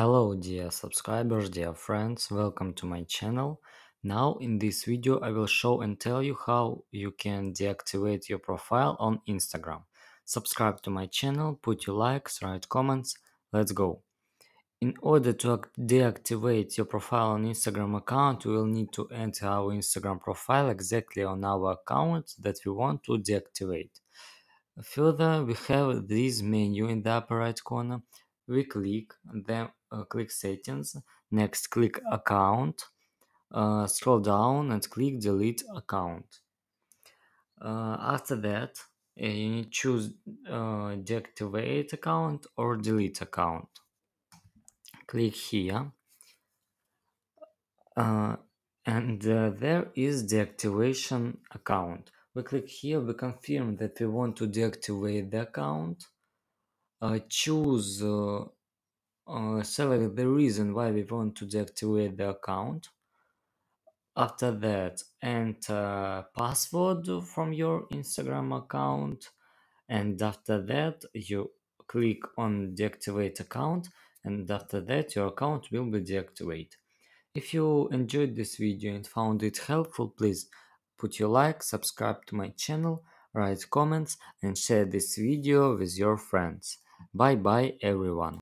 Hello dear subscribers, dear friends, welcome to my channel. Now in this video I will show and tell you how you can deactivate your profile on Instagram. Subscribe to my channel, put your likes, write comments, let's go. In order to deactivate your profile on Instagram account, you will need to enter our Instagram profile exactly on our account that we want to deactivate. Further, we have this menu in the upper right corner we click then uh, click settings next click account uh, scroll down and click delete account uh, after that э, you need choose deactivate account or delete account click here and there is deactivation account we click here we confirm that we want to deactivate the account uh, choose uh, uh, select the reason why we want to deactivate the account after that enter password from your instagram account and after that you click on deactivate account and after that your account will be deactivated if you enjoyed this video and found it helpful please put your like subscribe to my channel write comments and share this video with your friends Bye bye everyone.